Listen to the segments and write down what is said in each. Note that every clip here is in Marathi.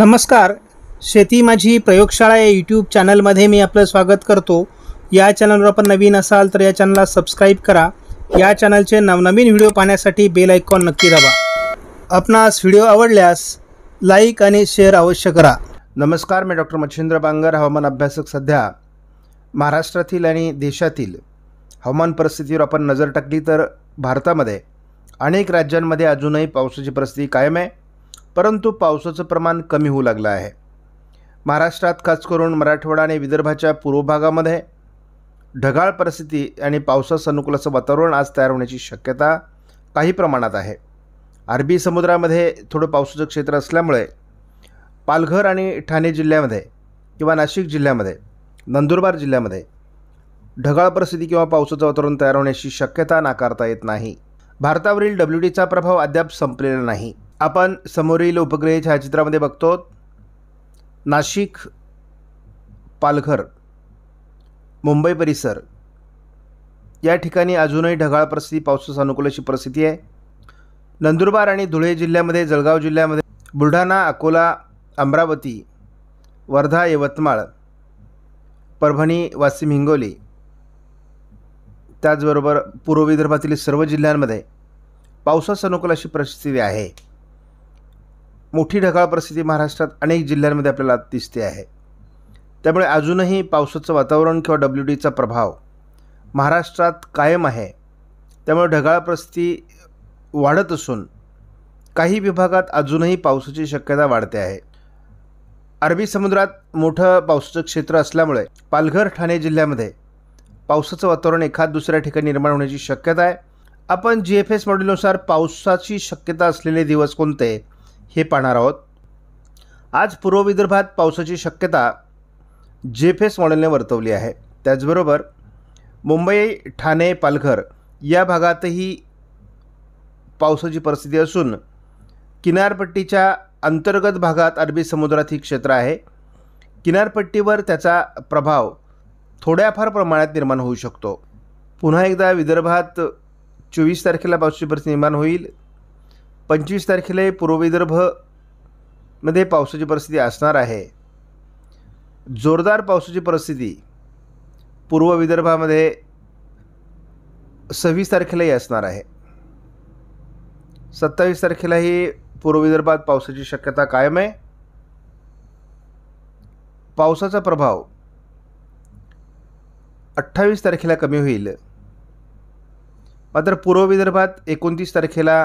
नमस्कार शेती माझी प्रयोगशाळा या यूट्यूब चॅनलमध्ये मी आपलं स्वागत करतो या चॅनलवर आपण नवीन असाल तर या चॅनलला सबस्क्राईब करा या चॅनलचे नवनवीन व्हिडिओ पाहण्यासाठी बेल आयकॉन नक्की दाबा आपणास व्हिडिओ आवडल्यास लाईक आणि शेअर अवश्य करा नमस्कार मी डॉक्टर मच्छिंद्र बांगर हवामान अभ्यासक सध्या महाराष्ट्रातील आणि देशातील हवामान परिस्थितीवर आपण नजर टाकली तर भारतामध्ये अनेक राज्यांमध्ये अजूनही पावसाची परिस्थिती कायम आहे परंतु पावसाचं प्रमाण कमी होऊ लागलं आहे महाराष्ट्रात खास करून मराठवाडा आणि विदर्भाच्या पूर्व भागामध्ये ढगाळ परिस्थिती आणि पावसास अनुकूल असं वातावरण आज तयार होण्याची शक्यता काही प्रमाणात आहे अरबी समुद्रामध्ये थोडं पावसाचं क्षेत्र असल्यामुळे पालघर आणि ठाणे जिल्ह्यामध्ये किंवा नाशिक जिल्ह्यामध्ये नंदुरबार जिल्ह्यामध्ये ढगाळ परिस्थिती किंवा पावसाचं वातावरण तयार होण्याची शक्यता नाकारता येत नाही भारतावरील डब्ल्यू डीचा प्रभाव अद्याप संपलेला नाही आपण समोरील उपग्रह छायाचित्रामध्ये बघतो नाशिक पालघर मुंबई परिसर या ठिकाणी अजूनही ढगाळ परिस्थिती पावसास अनुकूल अशी परिस्थिती आहे नंदुरबार आणि धुळे जिल्ह्यामध्ये जळगाव जिल्ह्यामध्ये बुलढाणा अकोला अमरावती वर्धा यवतमाळ परभणी वाशिम हिंगोली त्याचबरोबर पूर्व विदर्भातील सर्व जिल्ह्यांमध्ये पावसास अनुकूल अशी परिस्थिती आहे मोठी ढगाळ परिस्थिती महाराष्ट्रात अनेक जिल्ह्यांमध्ये आपल्याला दिसते आहे त्यामुळे अजूनही पावसाचं वातावरण किंवा डब्ल्यू डीचा प्रभाव महाराष्ट्रात कायम आहे त्यामुळे ढगाळ परिस्थिती वाढत असून काही विभागात अजूनही पावसाची शक्यता वाढते आहे अरबी समुद्रात मोठं पावसाचं क्षेत्र असल्यामुळे पालघर ठाणे जिल्ह्यामध्ये पावसाचं वातावरण एखाद दुसऱ्या ठिकाणी निर्माण होण्याची शक्यता आहे आपण जी एफ एस मॉडेलनुसार पावसाची शक्यता असलेले दिवस कोणते हे पाहणार आहोत आज पूर्व विदर्भात पावसाची शक्यता जेफेस मॉडेलने वर्तवली आहे त्याचबरोबर मुंबई ठाणे पालघर या भागातही पावसाची परिस्थिती असून किनारपट्टीच्या अंतर्गत भागात अरबी समुद्रात ही क्षेत्र आहे किनारपट्टीवर त्याचा प्रभाव थोड्याफार प्रमाणात निर्माण होऊ शकतो पुन्हा एकदा विदर्भात चोवीस तारखेला पावसाची परिस्थिती निर्माण होईल पंचवीस तारखेला पूर्व विदर्भ मध्ये पावसाची परिस्थिती असणार आहे जोरदार पावसाची परिस्थिती पूर्व विदर्भामध्ये सव्वीस तारखेलाही असणार आहे सत्तावीस तारखेलाही पूर्व विदर्भात पावसाची शक्यता कायम आहे पावसाचा प्रभाव अठ्ठावीस तारखेला कमी होईल मात्र पूर्व विदर्भात एकोणतीस तारखेला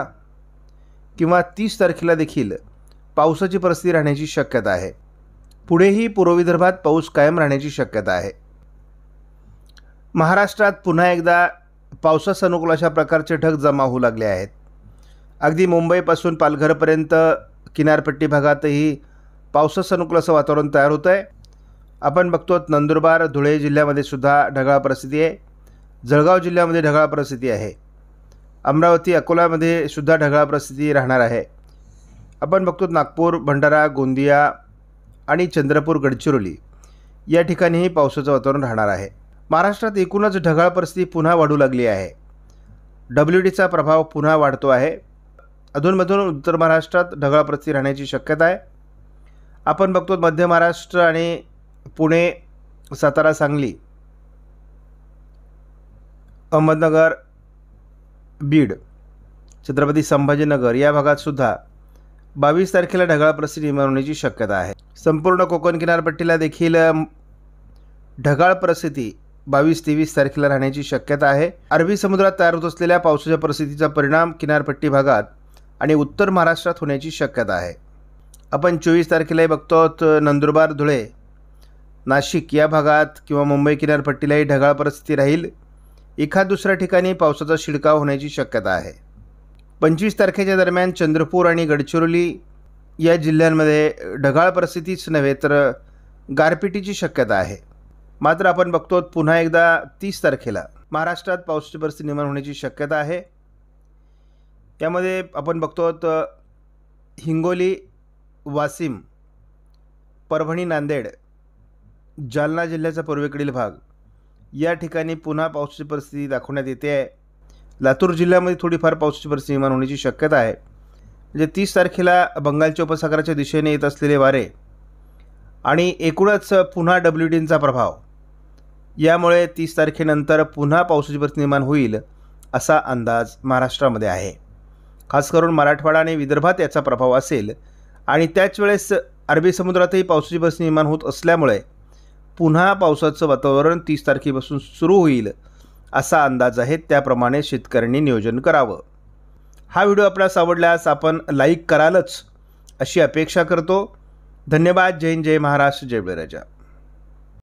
किंवा तीस तारखेला देखील पावसाची परिस्थिती राहण्याची शक्यता आहे पुढेही पूर्व विदर्भात पाऊस कायम राहण्याची शक्यता आहे महाराष्ट्रात पुन्हा एकदा पावसास अनुकूल अशा प्रकारचे ढग जमा होऊ लागले आहेत अगदी मुंबईपासून पालघरपर्यंत किनारपट्टी भागातही पावसास अनुकूल असं वातावरण तयार होतं आहे आपण बघतो नंदुरबार धुळे जिल्ह्यामध्ये सुद्धा ढगाळ परिस्थिती आहे जळगाव जिल्ह्यामध्ये ढगाळ परिस्थिती आहे अमरावती अकोल्यामध्ये सुद्धा ढगाळ परिस्थिती राहणार आहे आपण बघतो नागपूर भंडारा गोंदिया आणि चंद्रपूर गडचिरोली या ठिकाणीही पावसाचं वातावरण राहणार आहे महाराष्ट्रात एकूणच ढगाळ परिस्थिती पुन्हा वाढू लागली आहे डब्ल्यू डीचा प्रभाव पुन्हा वाढतो आहे अधूनमधून उत्तर महाराष्ट्रात ढगाळ परिस्थिती राहण्याची शक्यता आहे आपण बघतो मध्य महाराष्ट्र आणि पुणे सातारा सांगली अहमदनगर बीड छत्रपती संभाजीनगर या भागात सुद्धा बावीस तारखेला ढगाळ परिस्थिती निर्माण होण्याची शक्यता आहे संपूर्ण कोकण किनारपट्टीला देखील ढगाळ परिस्थिती बावीस तेवीस तारखेला राहण्याची शक्यता आहे अरबी समुद्रात तयार होत असलेल्या पावसाच्या परिस्थितीचा परिणाम किनारपट्टी भागात आणि उत्तर महाराष्ट्रात होण्याची शक्यता आहे आपण चोवीस तारखेलाही बघतो आहोत नंदुरबार धुळे नाशिक या भागात किंवा मुंबई किनारपट्टीलाही ढगाळ परिस्थिती राहील एखाद दुसऱ्या ठिकाणी पावसाचा शिडकाव होण्याची शक्यता आहे पंचवीस तारखेच्या दरम्यान चंद्रपूर आणि गडचिरोली या जिल्ह्यांमध्ये ढगाळ परिस्थितीच नव्हे तर गारपिटीची शक्यता आहे मात्र आपण बघतो पुन्हा एकदा तीस तारखेला महाराष्ट्रात पावसाची परिस्थिती निर्माण होण्याची शक्यता आहे त्यामध्ये आपण बघतो हिंगोली वासिम परभणी नांदेड जालना जिल्ह्याचा पूर्वेकडील भाग या ठिकाणी पुन्हा पावसाची परिस्थिती दाखवण्यात येते आहे लातूर जिल्ह्यामध्ये थोडीफार पावसाची परिस्थिती निर्माण होण्याची शक्यता आहे म्हणजे तीस तारखेला बंगालच्या उपसागराच्या दिशेने येत असलेले वारे आणि एकूणच पुन्हा डब्ल्यू डीनचा प्रभाव यामुळे तीस तारखेनंतर पुन्हा पावसाची परिस्थिती निर्माण होईल असा अंदाज महाराष्ट्रामध्ये आहे खास करून मराठवाडा आणि विदर्भात याचा प्रभाव असेल आणि त्याच वेळेस अरबी समुद्रातही पावसाची परिस्थिती निर्माण होत असल्यामुळे पुन्हा पावसाचं वातावरण तीस तारखेपासून सुरू होईल असा अंदाज आहे त्याप्रमाणे शेतकऱ्यांनी नियोजन करावं हा व्हिडिओ आपल्यास आवडल्यास आपण लाईक करालच अशी अपेक्षा करतो धन्यवाद जय जय महाराष्ट्र जय बिराजा